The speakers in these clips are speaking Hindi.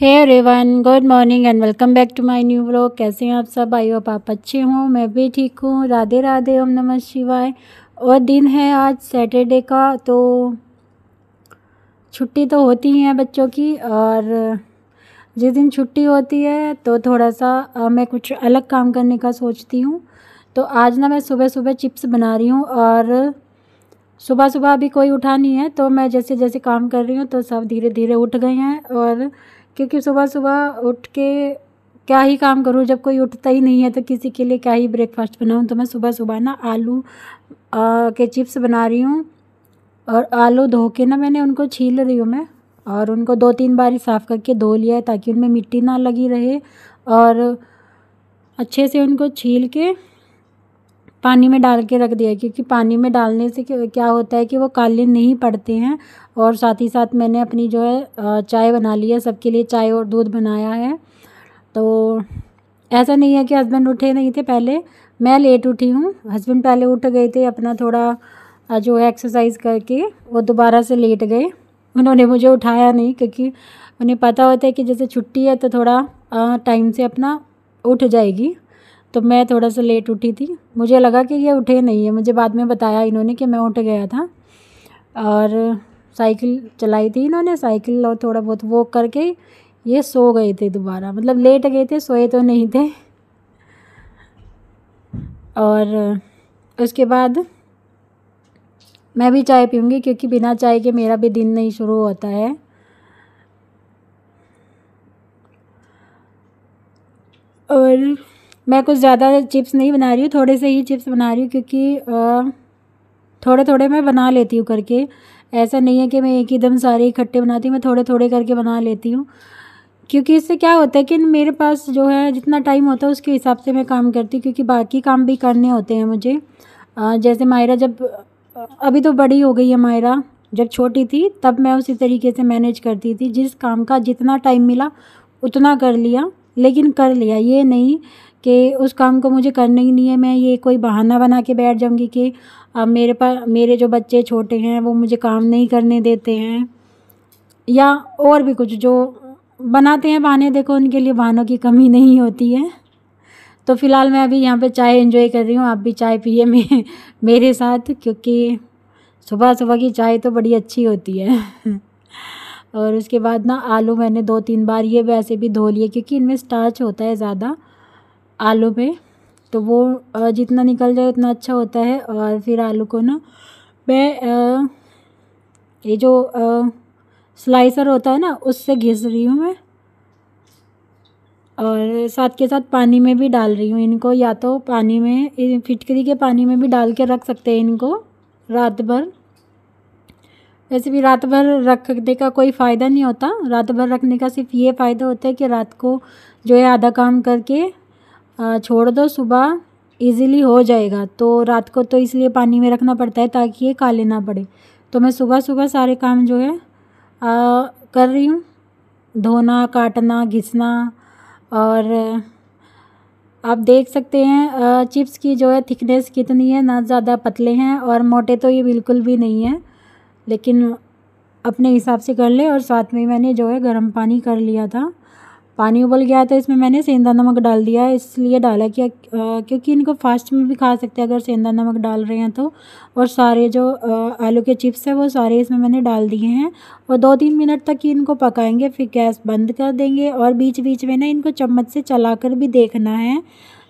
hey everyone good morning and welcome back to my new blog कैसे हैं आप सब आई हो आप अच्छे हों मैं भी ठीक हूँ राधे राधे ओम नमः शिवाय और दिन है आज सैटरडे का तो छुट्टी तो होती ही है बच्चों की और जिस दिन छुट्टी होती है तो थोड़ा सा आ, मैं कुछ अलग काम करने का सोचती हूँ तो आज ना मैं सुबह सुबह चिप्स बना रही हूँ और सुबह सुबह अभी कोई उठा नहीं है तो मैं जैसे जैसे काम कर रही हूँ तो सब धीरे धीरे उठ गए हैं और क्योंकि सुबह सुबह उठ के क्या ही काम करूँ जब कोई उठता ही नहीं है तो किसी के लिए क्या ही ब्रेकफास्ट बनाऊँ तो मैं सुबह सुबह ना आलू आ, के चिप्स बना रही हूँ और आलू धो के ना मैंने उनको छील रही हूँ मैं और उनको दो तीन बार ही साफ़ करके धो लिया है ताकि उनमें मिट्टी ना लगी रहे और अच्छे से उनको छील के पानी में डाल के रख दिया क्योंकि पानी में डालने से क्या होता है कि वो काले नहीं पड़ते हैं और साथ ही साथ मैंने अपनी जो है चाय बना ली है सबके लिए चाय और दूध बनाया है तो ऐसा नहीं है कि हस्बैंड उठे नहीं थे पहले मैं लेट उठी हूँ हस्बैंड पहले उठ गए थे अपना थोड़ा जो है एक्सरसाइज करके वो दोबारा से लेट गए उन्होंने मुझे उठाया नहीं क्योंकि उन्हें पता होता है कि जैसे छुट्टी है तो थोड़ा टाइम से अपना उठ जाएगी तो मैं थोड़ा सा लेट उठी थी मुझे लगा कि ये उठे नहीं है मुझे बाद में बताया इन्होंने कि मैं उठ गया था और साइकिल चलाई थी इन्होंने साइकिल और थोड़ा बहुत वॉक करके ये सो गए थे दोबारा मतलब लेट गए थे सोए तो नहीं थे और उसके बाद मैं भी चाय पीऊँगी क्योंकि बिना चाय के मेरा भी दिन नहीं शुरू होता है और मैं कुछ ज़्यादा चिप्स नहीं बना रही हूँ थोड़े से ही चिप्स बना रही हूँ क्योंकि थोड़े थोड़े मैं बना लेती हूँ करके ऐसा नहीं है कि मैं एक ही दम सारे इकट्ठे बनाती हूँ मैं थोड़े थोड़े करके बना लेती हूँ क्योंकि इससे क्या होता है कि मेरे पास जो है जितना टाइम होता है उसके हिसाब से मैं काम करती हूँ क्योंकि बाकी काम भी करने होते हैं मुझे जैसे मायरा जब अभी तो बड़ी हो गई है मायरा जब छोटी थी तब मैं उसी तरीके से मैनेज करती थी जिस काम का जितना टाइम मिला उतना कर लिया लेकिन कर लिया ये नहीं कि उस काम को मुझे करना ही नहीं है मैं ये कोई बहाना बना के बैठ जाऊँगी कि अब मेरे पा मेरे जो बच्चे छोटे हैं वो मुझे काम नहीं करने देते हैं या और भी कुछ जो बनाते हैं बहाने देखो उनके लिए बहानों की कमी नहीं होती है तो फ़िलहाल मैं अभी यहाँ पे चाय एंजॉय कर रही हूँ आप भी चाय पिए मे मेरे साथ क्योंकि सुबह सुबह की चाय तो बड़ी अच्छी होती है और उसके बाद ना आलू मैंने दो तीन बार ये वैसे भी धो लिए क्योंकि इनमें स्टार्च होता है ज़्यादा आलू पे तो वो जितना निकल जाए उतना अच्छा होता है और फिर आलू को ना मैं ये जो स्लाइसर होता है ना उससे घिस रही हूँ मैं और साथ के साथ पानी में भी डाल रही हूँ इनको या तो पानी में फिटकरी के पानी में भी डाल के रख सकते हैं इनको रात भर वैसे भी रात भर रखने का कोई फ़ायदा नहीं होता रात भर रखने का सिर्फ ये फ़ायदा होता है कि रात को जो है आधा काम करके छोड़ दो सुबह ईज़िली हो जाएगा तो रात को तो इसलिए पानी में रखना पड़ता है ताकि ये काले ना पड़े तो मैं सुबह सुबह सारे काम जो है कर रही हूँ धोना काटना घिसना और आप देख सकते हैं चिप्स की जो है थिकनेस कितनी है ना ज़्यादा पतले हैं और मोटे तो ये बिल्कुल भी नहीं है लेकिन अपने हिसाब से कर ले और साथ में मैंने जो है गर्म पानी कर लिया था पानी उबल गया है तो इसमें मैंने सेंधा नमक डाल दिया है इसलिए डाला कि क्योंकि इनको फास्ट में भी खा सकते हैं अगर सेंधा नमक डाल रहे हैं तो और सारे जो आलू के चिप्स हैं वो सारे इसमें मैंने डाल दिए हैं और दो तीन मिनट तक ही इनको पकाएंगे फिर गैस बंद कर देंगे और बीच बीच में ना इनको चम्मच से चला कर भी देखना है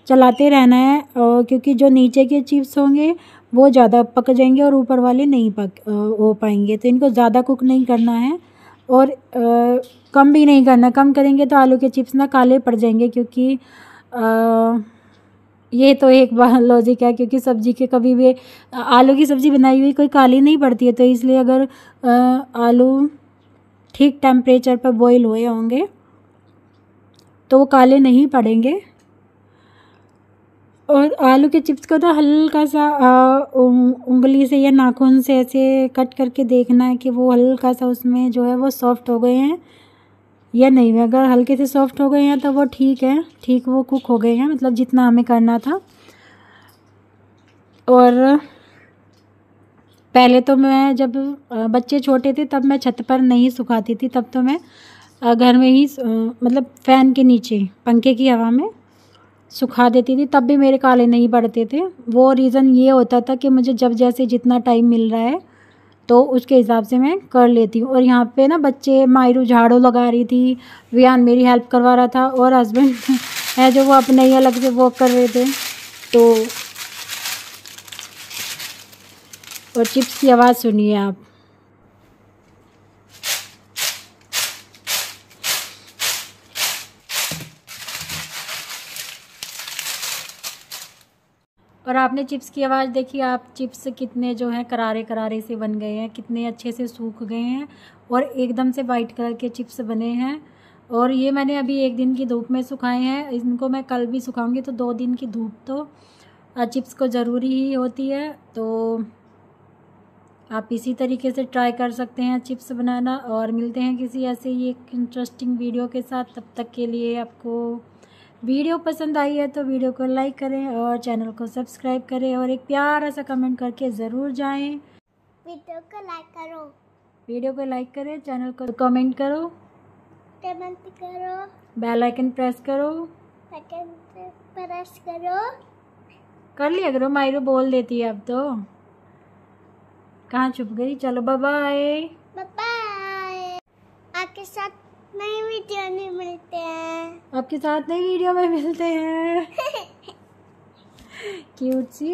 चलाते रहना है और क्योंकि जो नीचे के चिप्स होंगे वो ज़्यादा पक जाएंगे और ऊपर वाले नहीं पक हो पाएंगे तो इनको ज़्यादा कुक नहीं करना है और कम भी नहीं करना कम करेंगे तो आलू के चिप्स ना काले पड़ जाएंगे क्योंकि आ, ये तो एक लॉजिक है क्योंकि सब्जी के कभी भी आलू की सब्ज़ी बनाई हुई कोई काली नहीं पड़ती है तो इसलिए अगर आ, आलू ठीक टेम्परेचर पर बॉईल हुए होंगे तो वो काले नहीं पड़ेंगे और आलू के चिप्स को तो हल्का सा उंगली से या नाखून से ऐसे कट करके देखना है कि वो हल्का सा उसमें जो है वो सॉफ़्ट हो गए हैं या नहीं अगर हल्के से सॉफ़्ट हो गए हैं तो वो ठीक है ठीक वो कुक हो गए हैं मतलब जितना हमें करना था और पहले तो मैं जब बच्चे छोटे थे तब मैं छत पर नहीं सुखाती थी तब तो मैं घर में ही मतलब फ़ैन के नीचे पंखे की हवा में सुखा देती थी तब भी मेरे काले नहीं पड़ते थे वो रीज़न ये होता था कि मुझे जब जैसे जितना टाइम मिल रहा है तो उसके हिसाब से मैं कर लेती हूँ और यहाँ पे ना बच्चे मायरू झाड़ू लगा रही थी वियान मेरी हेल्प करवा रहा था और हस्बैंड है जो वो अपने ही अलग से वॉक कर रहे थे तो और चिप्स की आवाज़ सुनिए आप और आपने चिप्स की आवाज़ देखी आप चिप्स कितने जो हैं करारे करारे से बन गए हैं कितने अच्छे से सूख गए हैं और एकदम से वाइट कलर के चिप्स बने हैं और ये मैंने अभी एक दिन की धूप में सुखाए हैं इनको मैं कल भी सुखाऊंगी तो दो दिन की धूप तो चिप्स को ज़रूरी ही होती है तो आप इसी तरीके से ट्राई कर सकते हैं चिप्स बनाना और मिलते हैं किसी ऐसे ही एक इंटरेस्टिंग वीडियो के साथ तब तक के लिए आपको वीडियो पसंद आई है तो वीडियो को लाइक करें और चैनल को सब्सक्राइब करें और एक प्यारा सा कमेंट करके ज़रूर जाएं वीडियो को लाइक करो वीडियो को लाइक करें चैनल को कमेंट करो कमेंट करो बेल आइकन प्रेस करो बटन प्रेस करो कर लिया करो मायरो बोल देती है अब तो कहाँ छुप गई चलो बाय बाय बाय आपके साथ नई वीडियो में मिलते हैं आपके साथ नई वीडियो में मिलते हैं क्यूट सी